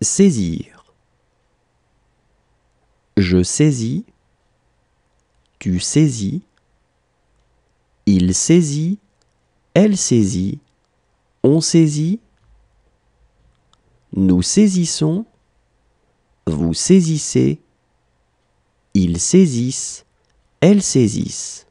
Saisir. Je saisis. Tu saisis. Il saisit. Elle saisit. On saisit. Nous saisissons. Vous saisissez. Ils saisissent. Elles saisissent.